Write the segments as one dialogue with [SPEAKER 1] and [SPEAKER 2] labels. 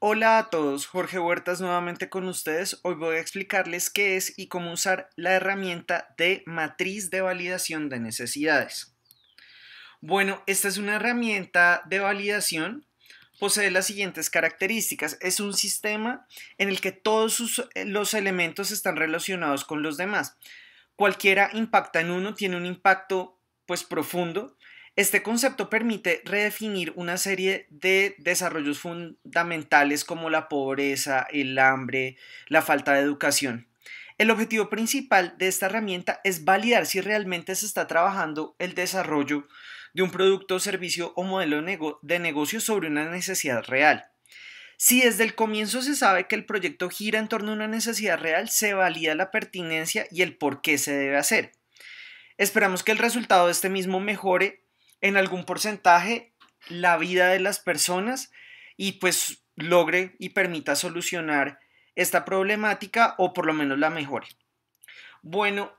[SPEAKER 1] Hola a todos, Jorge Huertas nuevamente con ustedes. Hoy voy a explicarles qué es y cómo usar la herramienta de matriz de validación de necesidades. Bueno, esta es una herramienta de validación, posee las siguientes características. Es un sistema en el que todos eh, los elementos están relacionados con los demás. Cualquiera impacta en uno, tiene un impacto pues profundo este concepto permite redefinir una serie de desarrollos fundamentales como la pobreza, el hambre, la falta de educación. El objetivo principal de esta herramienta es validar si realmente se está trabajando el desarrollo de un producto, servicio o modelo de negocio sobre una necesidad real. Si desde el comienzo se sabe que el proyecto gira en torno a una necesidad real, se valida la pertinencia y el por qué se debe hacer. Esperamos que el resultado de este mismo mejore en algún porcentaje la vida de las personas y pues logre y permita solucionar esta problemática o por lo menos la mejore. Bueno,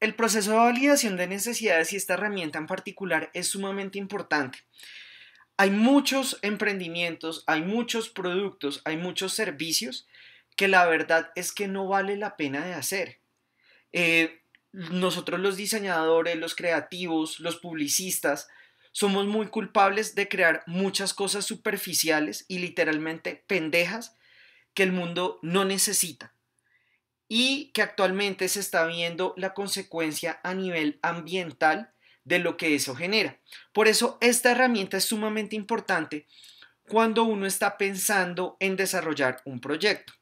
[SPEAKER 1] el proceso de validación de necesidades y esta herramienta en particular es sumamente importante. Hay muchos emprendimientos, hay muchos productos, hay muchos servicios que la verdad es que no vale la pena de hacer. Eh, nosotros los diseñadores, los creativos, los publicistas, somos muy culpables de crear muchas cosas superficiales y literalmente pendejas que el mundo no necesita y que actualmente se está viendo la consecuencia a nivel ambiental de lo que eso genera. Por eso esta herramienta es sumamente importante cuando uno está pensando en desarrollar un proyecto.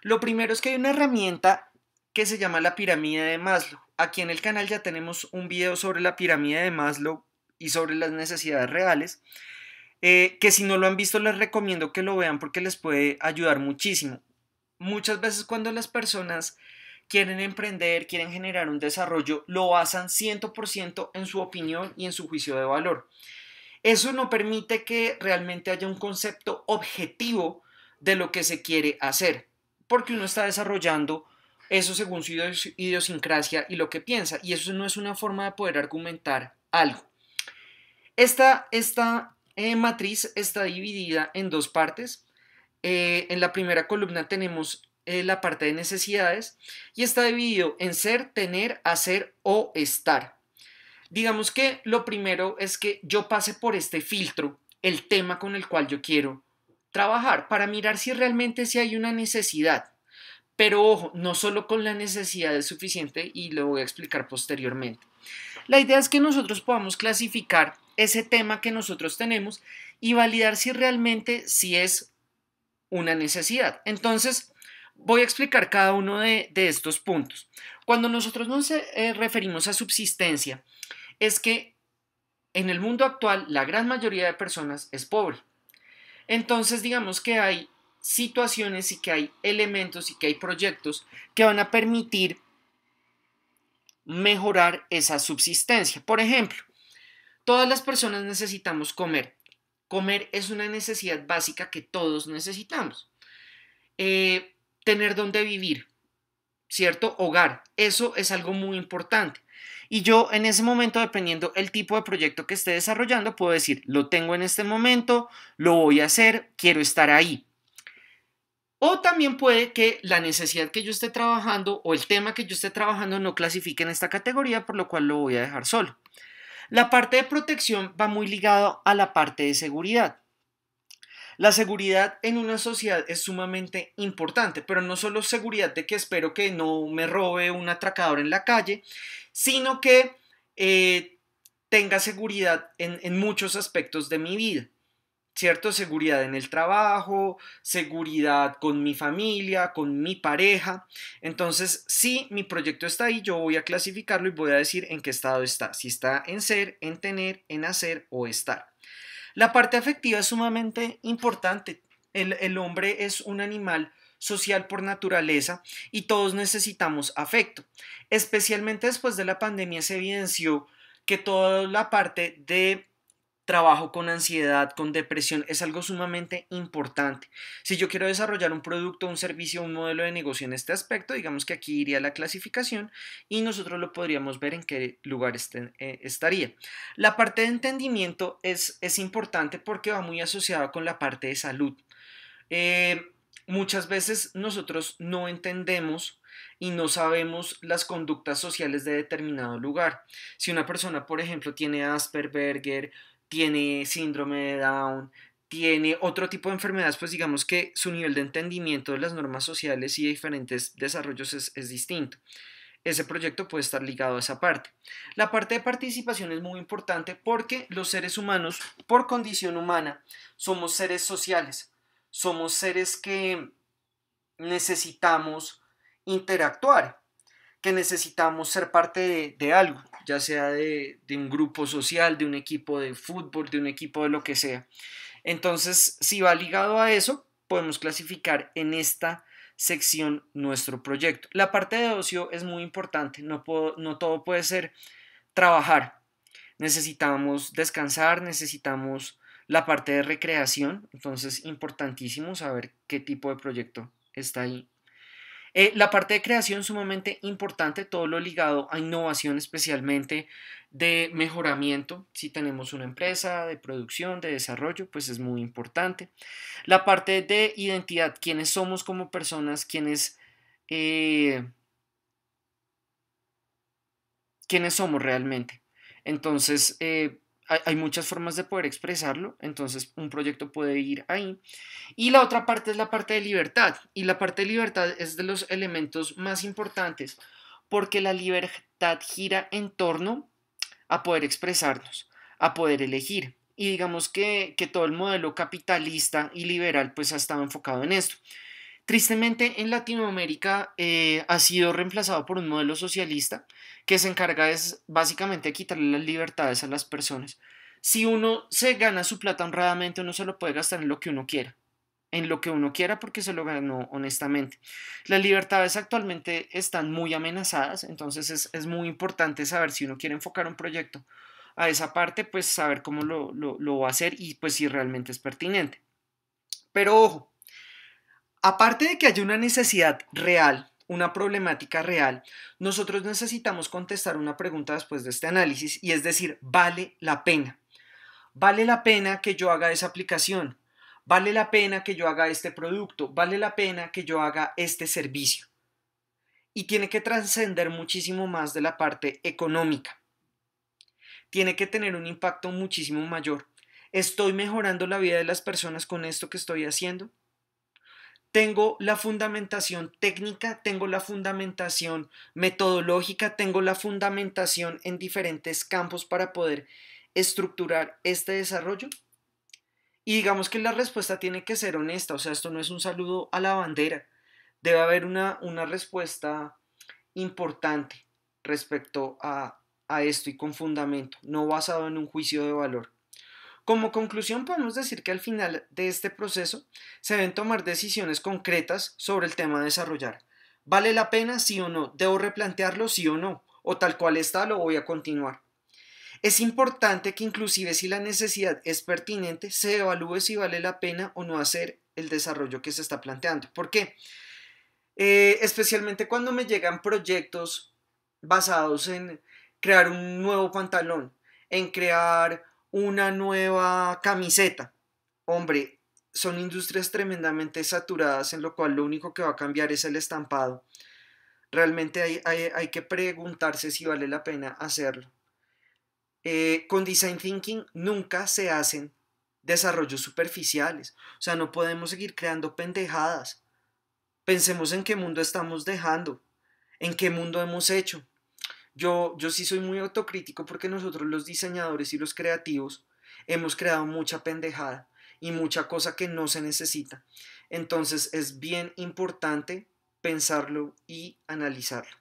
[SPEAKER 1] Lo primero es que hay una herramienta que se llama la pirámide de Maslow. Aquí en el canal ya tenemos un video sobre la pirámide de Maslow y sobre las necesidades reales, eh, que si no lo han visto les recomiendo que lo vean porque les puede ayudar muchísimo. Muchas veces cuando las personas quieren emprender, quieren generar un desarrollo, lo basan 100% en su opinión y en su juicio de valor. Eso no permite que realmente haya un concepto objetivo de lo que se quiere hacer, porque uno está desarrollando eso según su idiosincrasia y lo que piensa, y eso no es una forma de poder argumentar algo. Esta, esta eh, matriz está dividida en dos partes. Eh, en la primera columna tenemos eh, la parte de necesidades y está dividido en ser, tener, hacer o estar. Digamos que lo primero es que yo pase por este filtro el tema con el cual yo quiero trabajar para mirar si realmente si hay una necesidad pero ojo, no solo con la necesidad es suficiente y lo voy a explicar posteriormente. La idea es que nosotros podamos clasificar ese tema que nosotros tenemos y validar si realmente si es una necesidad. Entonces, voy a explicar cada uno de, estos puntos. Cuando nosotros nos eh, referimos a subsistencia, es que en el mundo actual la gran mayoría de personas es pobre. Entonces, digamos que hay situaciones y que hay elementos y que hay proyectos que van a permitir mejorar esa subsistencia. Por ejemplo, todas las personas necesitamos comer. Comer es una necesidad básica que todos necesitamos. Eh, tener donde vivir, ¿cierto? Hogar. Eso es algo muy importante. Y yo en ese momento, dependiendo el tipo de proyecto que esté desarrollando, puedo decir, lo tengo en este momento, lo voy a hacer, quiero estar ahí. O también puede que la necesidad que yo esté trabajando o el tema que yo esté trabajando no clasifique en esta categoría, por lo cual lo voy a dejar solo. La parte de protección va muy ligado a la parte de seguridad. La seguridad en una sociedad es sumamente importante, pero no solo seguridad de que espero que no me robe un atracador en la calle, sino que eh, tenga seguridad en muchos aspectos de mi vida. ¿cierto? Seguridad en el trabajo, seguridad con mi familia, con mi pareja. Entonces, si mi proyecto está ahí, yo voy a clasificarlo y voy a decir en qué estado está, si está en ser, en tener, en hacer o estar. La parte afectiva es sumamente importante. El, hombre es un animal social por naturaleza y todos necesitamos afecto. Especialmente después de la pandemia se evidenció que toda la parte de trabajo con ansiedad, con depresión, es algo sumamente importante. Si yo quiero desarrollar un producto, un servicio, un modelo de negocio en este aspecto, digamos que aquí iría la clasificación y nosotros lo podríamos ver en qué lugar eh, estaría. La parte de entendimiento es, es importante porque va muy asociada con la parte de salud. Eh, muchas veces nosotros no entendemos y no sabemos las conductas sociales de determinado lugar. Si una persona, por ejemplo, tiene Asperger tiene síndrome de Down, tiene otro tipo de enfermedades, pues digamos que su nivel de entendimiento de las normas sociales y de diferentes desarrollos es, distinto ese proyecto puede estar ligado a esa parte. La parte de participación es muy importante porque los seres humanos, por condición humana, somos seres sociales, somos seres que necesitamos interactuar, que necesitamos ser parte de algo ya sea de, un grupo social, de un equipo de fútbol, de un equipo de lo que sea. Entonces, si va ligado a eso, podemos clasificar en esta sección nuestro proyecto. La parte de ocio es muy importante, no, no todo puede ser trabajar. Necesitamos descansar, necesitamos la parte de recreación, entonces importantísimo saber qué tipo de proyecto está ahí eh, la parte de creación sumamente importante, todo lo ligado a innovación especialmente de mejoramiento, si tenemos una empresa de producción, de desarrollo, pues es muy importante. La parte de identidad, quiénes somos como personas, quiénes... Eh, somos realmente. Entonces, eh, hay, muchas formas de poder expresarlo, entonces un proyecto puede ir ahí. Y la otra parte es la parte de libertad, y la parte de libertad es de los elementos más importantes, porque la libertad gira en torno a poder expresarnos, a poder elegir. Y digamos que, que todo el modelo capitalista y liberal pues ha estado enfocado en esto. Tristemente, en Latinoamérica eh, ha sido reemplazado por un modelo socialista que se encarga es básicamente de quitarle las libertades a las personas. Si uno se gana su plata honradamente, uno se lo puede gastar en lo que uno quiera, en lo que uno quiera porque se lo ganó honestamente. Las libertades actualmente están muy amenazadas, entonces es, es muy importante saber si uno quiere enfocar un proyecto a esa parte, pues saber cómo lo, lo, lo va a hacer y pues si realmente es pertinente. Pero ojo, Aparte de que haya una necesidad real, una problemática real, nosotros necesitamos contestar una pregunta después de este análisis y es decir, ¿vale la pena? ¿Vale la pena que yo haga esa aplicación? ¿Vale la pena que yo haga este producto? ¿Vale la pena que yo haga este servicio? Y tiene que trascender muchísimo más de la parte económica. Tiene que tener un impacto muchísimo mayor. ¿Estoy mejorando la vida de las personas con esto que estoy haciendo? tengo la fundamentación técnica, tengo la fundamentación metodológica, tengo la fundamentación en diferentes campos para poder estructurar este desarrollo? Y digamos que la respuesta tiene que ser honesta, o sea, esto no es un saludo a la bandera, debe haber una, respuesta importante respecto a esto y con fundamento, no basado en un juicio de valor. Como conclusión, podemos decir que al final de este proceso se deben tomar decisiones concretas sobre el tema a desarrollar. ¿Vale la pena, sí o no? ¿Debo replantearlo, sí o no? ¿O tal cual está, lo voy a continuar? Es importante que inclusive si la necesidad es pertinente, se evalúe si vale la pena o no hacer el desarrollo que se está planteando. ¿Por qué? Eh, especialmente cuando me llegan proyectos basados en crear un nuevo pantalón, en crear una nueva camiseta. Hombre, son industrias tremendamente saturadas en lo cual lo único que va a cambiar es el estampado. Realmente hay, que preguntarse si vale la pena hacerlo. Eh, con Design Thinking nunca se hacen desarrollos superficiales. O sea, no podemos seguir creando pendejadas. Pensemos en qué mundo estamos dejando, en qué mundo hemos hecho yo, yo sí soy muy autocrítico porque nosotros los diseñadores y los creativos hemos creado mucha pendejada y mucha cosa que no se necesita. Entonces es bien importante pensarlo y analizarlo.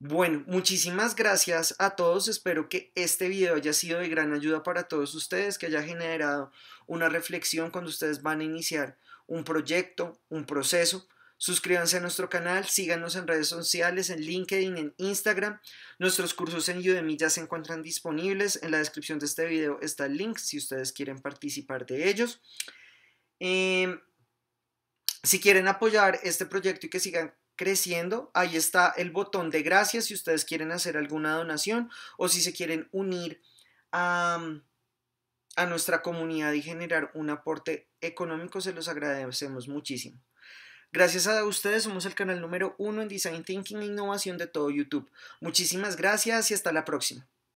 [SPEAKER 1] Bueno, muchísimas gracias a todos. Espero que este video haya sido de gran ayuda para todos ustedes, que haya generado una reflexión cuando ustedes van a iniciar un proyecto, un proceso Suscríbanse a nuestro canal, síganos en redes sociales, en LinkedIn, en Instagram. Nuestros cursos en Udemy ya se encuentran disponibles. En la descripción de este video está el link si ustedes quieren participar de ellos. Em, si quieren apoyar este proyecto y que sigan creciendo, ahí está el botón de gracias si ustedes quieren hacer alguna donación o si se quieren unir a nuestra comunidad y generar un aporte económico, se los agradecemos muchísimo. Gracias a ustedes somos el canal número uno en Design Thinking e Innovación de todo YouTube. Muchísimas gracias y hasta la próxima.